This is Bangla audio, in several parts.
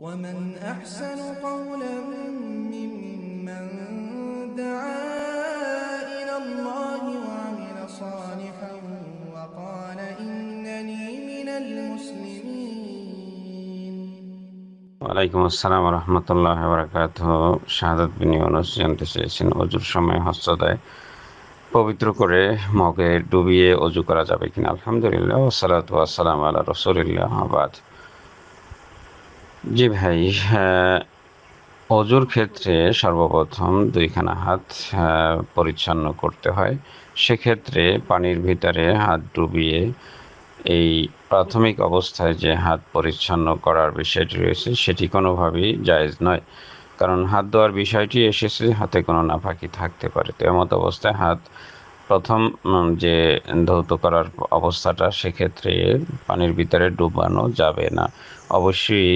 ومن أحسن قولا ممن دعا إلى الله وعمل صالحا وقال إنني من المسلمين ওয়ালাইকুম আসসালাম রহমতুল্লাহ বরকাত শাহাদত বিন ইউনুস জানতে চেয়েছেন অজুর সময় হস্তদায় পবিত্র করে মগে ডুবিয়ে অজু করা যাবে কিনা আলহামদুলিল্লাহ ওসালাত ওয়াসালাম আল্লাহ রসুলিল্লাহ আবাদ জি ভাই অজুর ক্ষেত্রে সর্বপ্রথম দুইখানা হাত পরিচ্ছন্ন করতে হয় সেক্ষেত্রে পানির ভিতরে হাত ডুবিয়ে এই প্রাথমিক অবস্থায় যে হাত পরিচ্ছন্ন করার বিষয়টি রয়েছে সেটি কোনোভাবেই জায়জ নয় কারণ হাত ধোয়ার বিষয়টি এসেছে হাতে কোনো নাফাকি থাকতে পারে তো এমত অবস্থায় হাত প্রথম যে ধৌত করার অবস্থাটা সেক্ষেত্রে পানির ভিতরে ডুবানো যাবে না অবশ্যই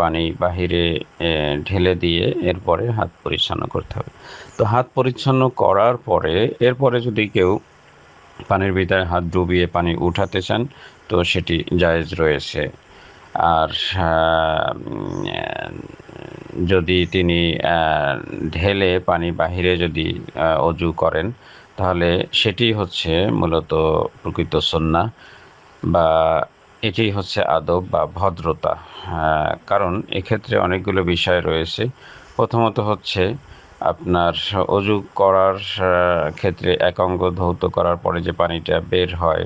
পানি বাহিরে ঢেলে দিয়ে এরপরে হাত পরিচ্ছন্ন করতে হবে তো হাত পরিচ্ছন্ন করার পরে এরপরে যদি কেউ পানির ভিতরে হাত ডুবিয়ে পানি উঠাতে চান তো সেটি জায়েজ রয়েছে আর যদি তিনি ঢেলে পানি বাহিরে যদি অজু করেন তাহলে সেটি হচ্ছে মূলত প্রকৃত সন্না বা এটি হচ্ছে আদব বা ভদ্রতা হ্যাঁ, কারণ এক্ষেত্রে অনেকগুলো বিষয় রয়েছে প্রথমত হচ্ছে আপনার অজু করার ক্ষেত্রে এক অঙ্গ ধৌত করার পরে যে পানিটা বের হয়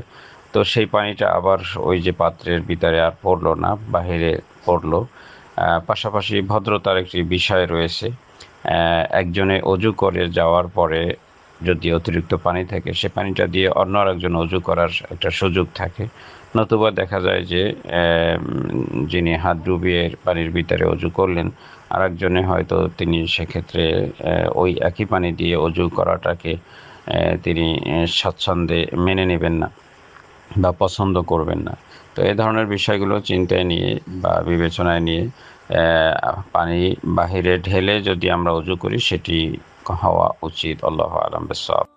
তো সেই পানিটা আবার ওই যে পাত্রের ভিতরে আর পড়লো না বাহিরে পড়লো পাশাপাশি ভদ্রতার একটি বিষয় রয়েছে একজনে অজু করে যাওয়ার পরে যদি অতিরিক্ত পানি থাকে সে পানিটা দিয়ে অন্য আরেকজন অজু করার একটা সুযোগ থাকে নতুবা দেখা যায় যে যিনি হাত ডুবিয়ে পানির ভিতরে অজু করলেন আরেকজনে হয়তো তিনি সেক্ষেত্রে ওই একই পানি দিয়ে অজু করাটাকে তিনি স্বচ্ছন্দে মেনে নেবেন না বা পছন্দ করবেন না তো এ ধরনের বিষয়গুলো চিন্তায় নিয়ে বা বিবেচনায় নিয়ে পানি বাহিরে ঢেলে যদি আমরা অজু করি সেটি حقها وأجيب الله أعلم بالصواب